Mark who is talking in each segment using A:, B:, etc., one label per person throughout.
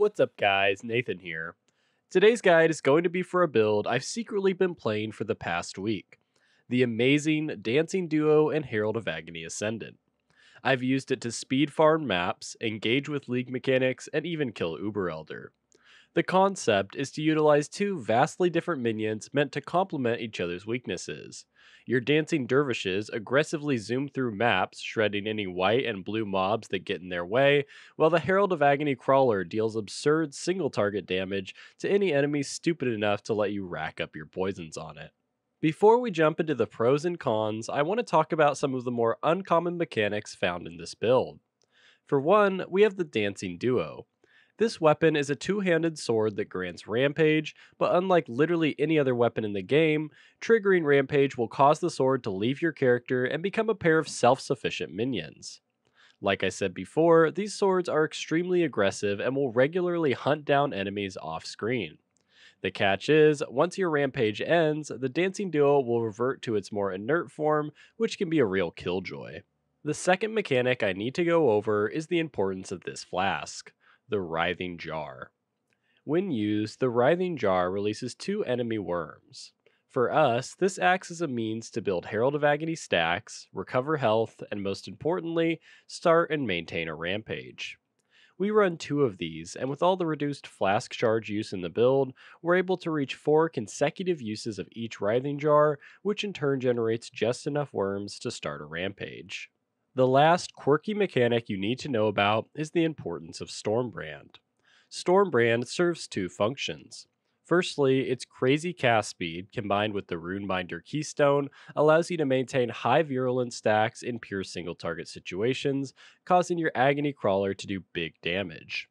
A: What's up, guys? Nathan here. Today's guide is going to be for a build I've secretly been playing for the past week the amazing Dancing Duo and Herald of Agony Ascendant. I've used it to speed farm maps, engage with League mechanics, and even kill Uber Elder. The concept is to utilize two vastly different minions meant to complement each other's weaknesses. Your dancing dervishes aggressively zoom through maps, shredding any white and blue mobs that get in their way, while the Herald of Agony Crawler deals absurd single target damage to any enemy stupid enough to let you rack up your poisons on it. Before we jump into the pros and cons, I want to talk about some of the more uncommon mechanics found in this build. For one, we have the Dancing Duo, this weapon is a two-handed sword that grants Rampage, but unlike literally any other weapon in the game, triggering Rampage will cause the sword to leave your character and become a pair of self-sufficient minions. Like I said before, these swords are extremely aggressive and will regularly hunt down enemies off screen. The catch is, once your rampage ends, the dancing duo will revert to its more inert form, which can be a real killjoy. The second mechanic I need to go over is the importance of this flask the Writhing Jar. When used, the Writhing Jar releases two enemy worms. For us, this acts as a means to build Herald of Agony stacks, recover health, and most importantly, start and maintain a rampage. We run two of these, and with all the reduced flask charge use in the build, we're able to reach four consecutive uses of each writhing jar, which in turn generates just enough worms to start a rampage. The last quirky mechanic you need to know about is the importance of Stormbrand. Stormbrand serves two functions. Firstly, its crazy cast speed combined with the Runebinder Keystone allows you to maintain high virulence stacks in pure single target situations, causing your Agony Crawler to do big damage.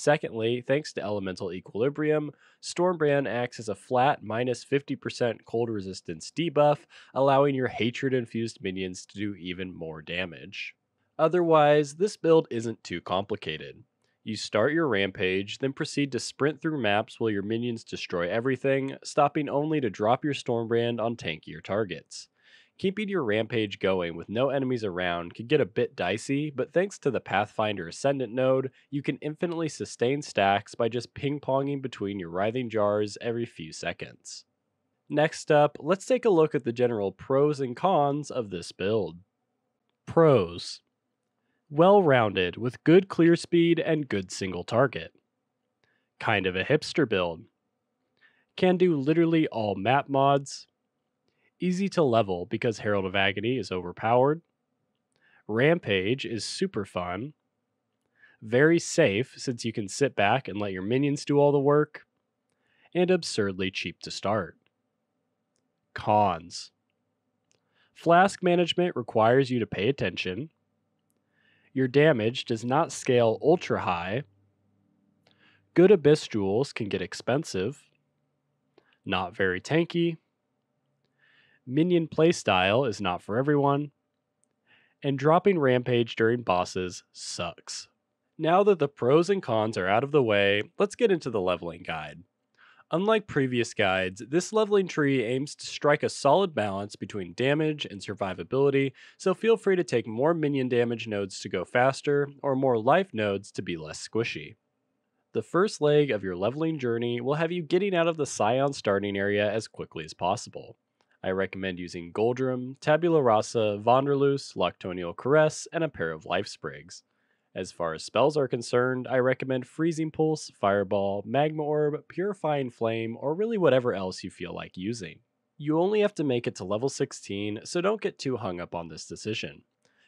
A: Secondly, thanks to elemental equilibrium, Stormbrand acts as a flat minus 50% cold resistance debuff, allowing your hatred infused minions to do even more damage. Otherwise, this build isn't too complicated. You start your rampage, then proceed to sprint through maps while your minions destroy everything, stopping only to drop your Stormbrand on tankier targets. Keeping your rampage going with no enemies around could get a bit dicey, but thanks to the Pathfinder Ascendant node, you can infinitely sustain stacks by just ping-ponging between your writhing jars every few seconds. Next up, let's take a look at the general pros and cons of this build. Pros. Well-rounded, with good clear speed and good single target. Kind of a hipster build. Can do literally all map mods, easy to level because Herald of Agony is overpowered. Rampage is super fun. Very safe since you can sit back and let your minions do all the work. And absurdly cheap to start. Cons Flask management requires you to pay attention. Your damage does not scale ultra high. Good Abyss Jewels can get expensive. Not very tanky minion playstyle is not for everyone, and dropping Rampage during bosses sucks. Now that the pros and cons are out of the way, let's get into the leveling guide. Unlike previous guides, this leveling tree aims to strike a solid balance between damage and survivability, so feel free to take more minion damage nodes to go faster, or more life nodes to be less squishy. The first leg of your leveling journey will have you getting out of the Scion starting area as quickly as possible. I recommend using Goldrum, Tabula Rasa, Vonderloos, Loctonial Caress, and a pair of Life Sprigs. As far as spells are concerned, I recommend Freezing Pulse, Fireball, Magma Orb, Purifying Flame, or really whatever else you feel like using. You only have to make it to level 16, so don't get too hung up on this decision.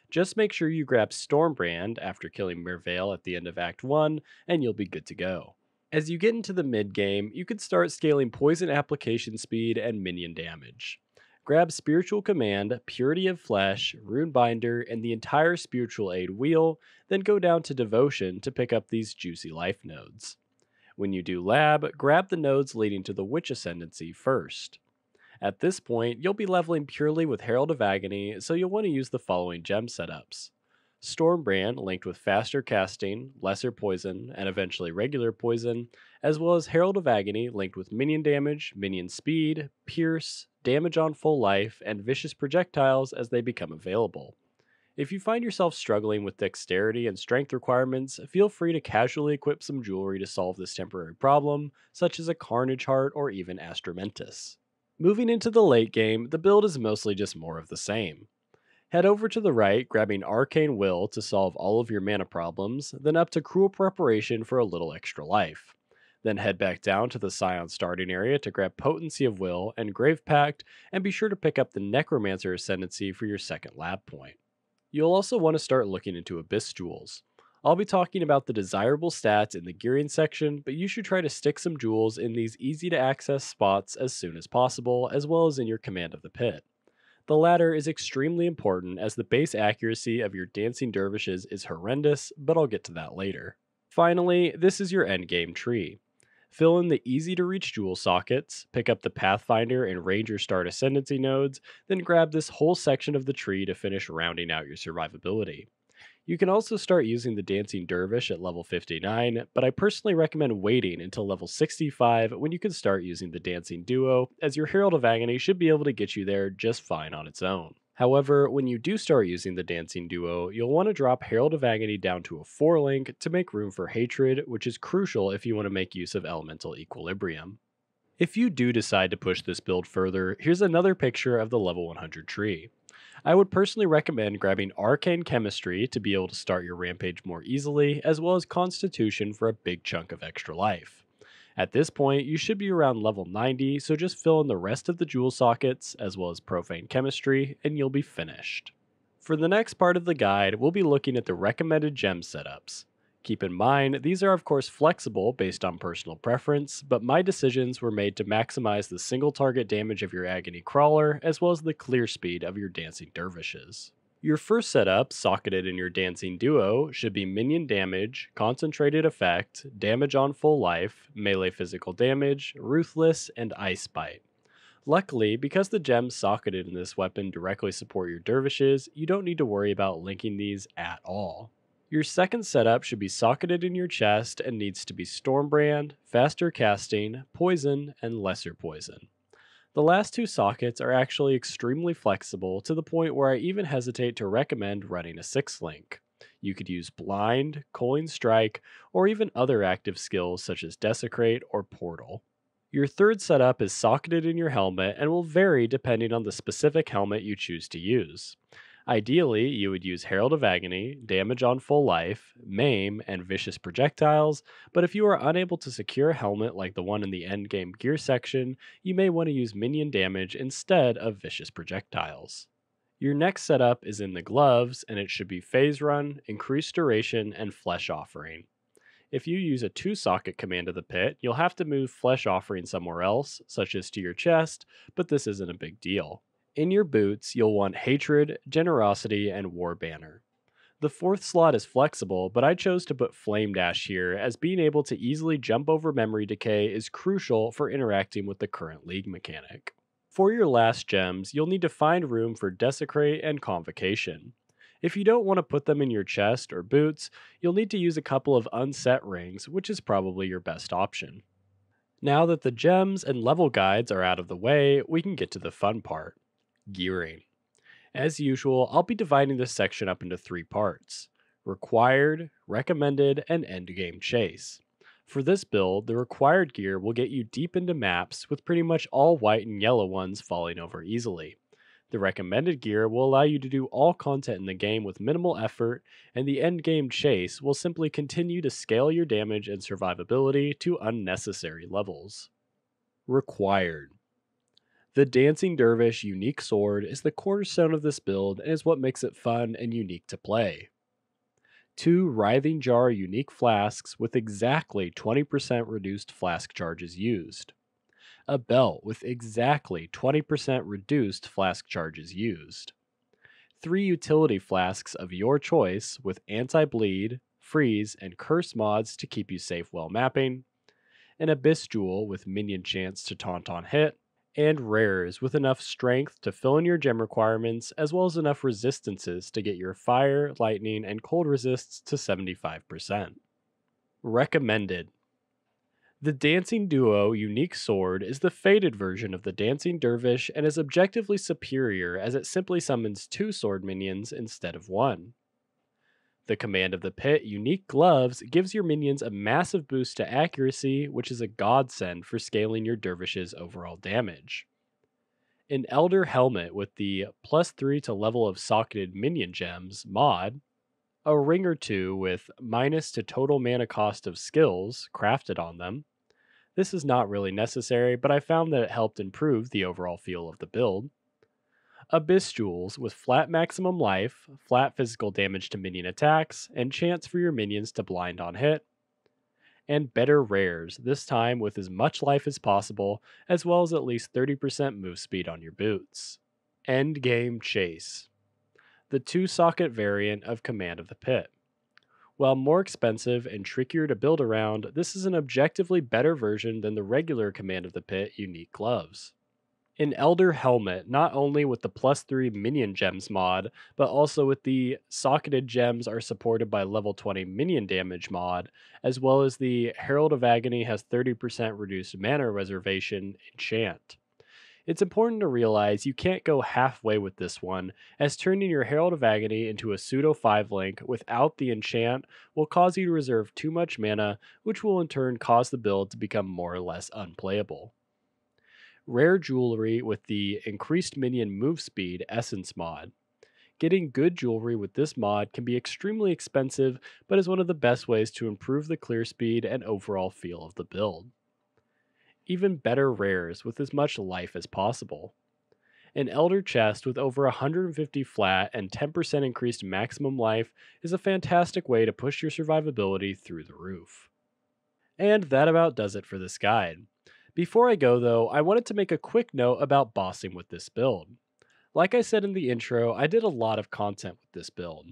A: Just make sure you grab Stormbrand after killing Mirvale at the end of Act 1, and you'll be good to go. As you get into the mid game, you can start scaling poison application speed and minion damage. Grab Spiritual Command, Purity of Flesh, rune binder, and the entire Spiritual Aid wheel, then go down to Devotion to pick up these juicy life nodes. When you do Lab, grab the nodes leading to the Witch Ascendancy first. At this point, you'll be leveling purely with Herald of Agony, so you'll want to use the following gem setups. Stormbrand, linked with faster casting, lesser poison, and eventually regular poison, as well as Herald of Agony, linked with minion damage, minion speed, pierce, damage on full life, and vicious projectiles as they become available. If you find yourself struggling with dexterity and strength requirements, feel free to casually equip some jewelry to solve this temporary problem, such as a Carnage Heart or even Astramentus. Moving into the late game, the build is mostly just more of the same. Head over to the right, grabbing Arcane Will to solve all of your mana problems, then up to Cruel Preparation for a little extra life. Then head back down to the Scion starting area to grab Potency of Will and Grave Pact, and be sure to pick up the Necromancer Ascendancy for your second lab point. You'll also want to start looking into Abyss Jewels. I'll be talking about the desirable stats in the gearing section, but you should try to stick some jewels in these easy to access spots as soon as possible, as well as in your command of the pit. The latter is extremely important as the base accuracy of your dancing dervishes is horrendous, but I'll get to that later. Finally, this is your endgame tree. Fill in the easy to reach Jewel sockets, pick up the Pathfinder and Ranger Start Ascendancy nodes, then grab this whole section of the tree to finish rounding out your survivability. You can also start using the Dancing Dervish at level 59, but I personally recommend waiting until level 65 when you can start using the Dancing Duo, as your Herald of Agony should be able to get you there just fine on its own. However, when you do start using the Dancing Duo, you'll want to drop Herald of Agony down to a 4 link to make room for Hatred, which is crucial if you want to make use of Elemental Equilibrium. If you do decide to push this build further, here's another picture of the level 100 tree. I would personally recommend grabbing Arcane Chemistry to be able to start your rampage more easily, as well as Constitution for a big chunk of extra life. At this point, you should be around level 90, so just fill in the rest of the jewel sockets, as well as profane chemistry, and you'll be finished. For the next part of the guide, we'll be looking at the recommended gem setups. Keep in mind, these are of course flexible based on personal preference, but my decisions were made to maximize the single target damage of your Agony Crawler, as well as the clear speed of your Dancing Dervishes. Your first setup, socketed in your Dancing Duo, should be minion damage, concentrated effect, damage on full life, melee physical damage, ruthless, and ice bite. Luckily, because the gems socketed in this weapon directly support your dervishes, you don't need to worry about linking these at all. Your second setup should be socketed in your chest and needs to be Stormbrand, Faster Casting, Poison, and Lesser Poison. The last two sockets are actually extremely flexible to the point where I even hesitate to recommend running a 6 link. You could use blind, coin strike, or even other active skills such as desecrate or portal. Your third setup is socketed in your helmet and will vary depending on the specific helmet you choose to use. Ideally, you would use Herald of Agony, damage on full life, maim, and vicious projectiles, but if you are unable to secure a helmet like the one in the endgame gear section, you may want to use minion damage instead of vicious projectiles. Your next setup is in the gloves, and it should be phase run, increased duration, and flesh offering. If you use a two socket command of the pit, you'll have to move flesh offering somewhere else, such as to your chest, but this isn't a big deal. In your boots, you'll want Hatred, Generosity, and War Banner. The fourth slot is flexible, but I chose to put Flame Dash here as being able to easily jump over memory decay is crucial for interacting with the current league mechanic. For your last gems, you'll need to find room for Desecrate and Convocation. If you don't want to put them in your chest or boots, you'll need to use a couple of unset rings, which is probably your best option. Now that the gems and level guides are out of the way, we can get to the fun part gearing. As usual, I'll be dividing this section up into three parts required, recommended, and endgame chase. For this build, the required gear will get you deep into maps with pretty much all white and yellow ones falling over easily. The recommended gear will allow you to do all content in the game with minimal effort, and the endgame chase will simply continue to scale your damage and survivability to unnecessary levels. Required. The Dancing Dervish unique sword is the cornerstone of this build and is what makes it fun and unique to play. Two Writhing Jar unique flasks with exactly 20% reduced flask charges used. A belt with exactly 20% reduced flask charges used. Three utility flasks of your choice with anti bleed, freeze, and curse mods to keep you safe while mapping. An Abyss Jewel with minion chance to taunt on hit and rares with enough strength to fill in your gem requirements, as well as enough resistances to get your fire, lightning, and cold resists to 75%. Recommended the Dancing Duo Unique Sword is the faded version of the Dancing Dervish and is objectively superior as it simply summons two sword minions instead of one. The command of the pit, unique gloves, gives your minions a massive boost to accuracy, which is a godsend for scaling your dervish's overall damage. An Elder Helmet with the plus 3 to level of socketed minion gems mod, a ring or two with minus to total mana cost of skills crafted on them. This is not really necessary, but I found that it helped improve the overall feel of the build Abyss Jewels with flat maximum life, flat physical damage to minion attacks, and chance for your minions to blind on hit. And better rares, this time with as much life as possible, as well as at least 30% move speed on your boots. End game Chase The two socket variant of Command of the Pit. While more expensive and trickier to build around, this is an objectively better version than the regular Command of the Pit unique gloves an Elder Helmet, not only with the plus three minion gems mod, but also with the socketed gems are supported by level 20 minion damage mod, as well as the Herald of Agony has 30% reduced mana reservation enchant. It's important to realize you can't go halfway with this one, as turning your Herald of Agony into a pseudo 5 link without the enchant will cause you to reserve too much mana, which will in turn cause the build to become more or less unplayable rare jewelry with the increased minion move speed essence mod. Getting good jewelry with this mod can be extremely expensive, but is one of the best ways to improve the clear speed and overall feel of the build. Even better rares with as much life as possible. An Elder Chest with over 150 flat and 10% increased maximum life is a fantastic way to push your survivability through the roof. And that about does it for this guide. Before I go, though, I wanted to make a quick note about bossing with this build. Like I said in the intro, I did a lot of content with this build.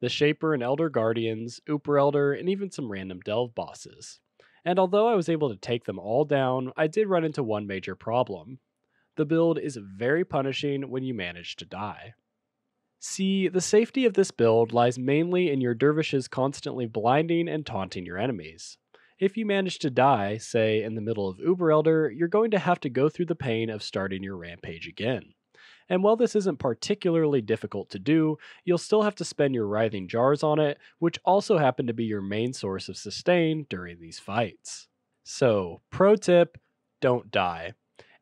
A: The Shaper and Elder Guardians, Ooper Elder, and even some random Delve bosses. And although I was able to take them all down, I did run into one major problem. The build is very punishing when you manage to die. See, the safety of this build lies mainly in your dervishes constantly blinding and taunting your enemies. If you manage to die, say in the middle of Uber Elder, you're going to have to go through the pain of starting your rampage again. And while this isn't particularly difficult to do, you'll still have to spend your writhing jars on it, which also happen to be your main source of sustain during these fights. So, pro tip don't die.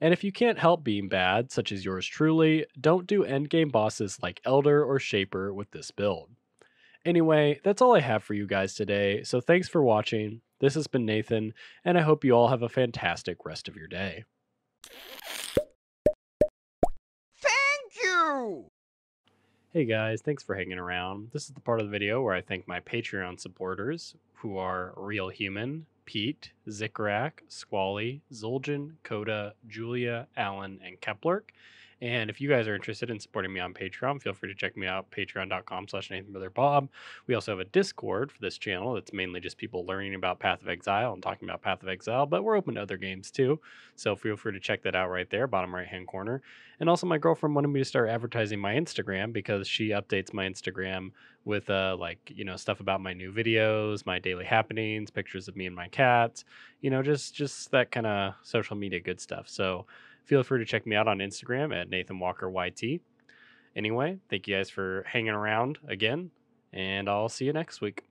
A: And if you can't help being bad, such as yours truly, don't do endgame bosses like Elder or Shaper with this build. Anyway, that's all I have for you guys today. So thanks for watching. This has been Nathan, and I hope you all have a fantastic rest of your day. Thank you! Hey guys, thanks for hanging around. This is the part of the video where I thank my Patreon supporters, who are Real Human, Pete, Zikrak, Squally, Zuljan, Coda, Julia, Allen, and Keplerk. And if you guys are interested in supporting me on Patreon, feel free to check me out, patreon.com slash Bob. We also have a Discord for this channel that's mainly just people learning about Path of Exile and talking about Path of Exile, but we're open to other games too. So feel free to check that out right there, bottom right hand corner. And also my girlfriend wanted me to start advertising my Instagram because she updates my Instagram with uh like, you know, stuff about my new videos, my daily happenings, pictures of me and my cats, you know, just just that kind of social media good stuff. So feel free to check me out on Instagram at Nathan Walker YT. Anyway, thank you guys for hanging around again, and I'll see you next week.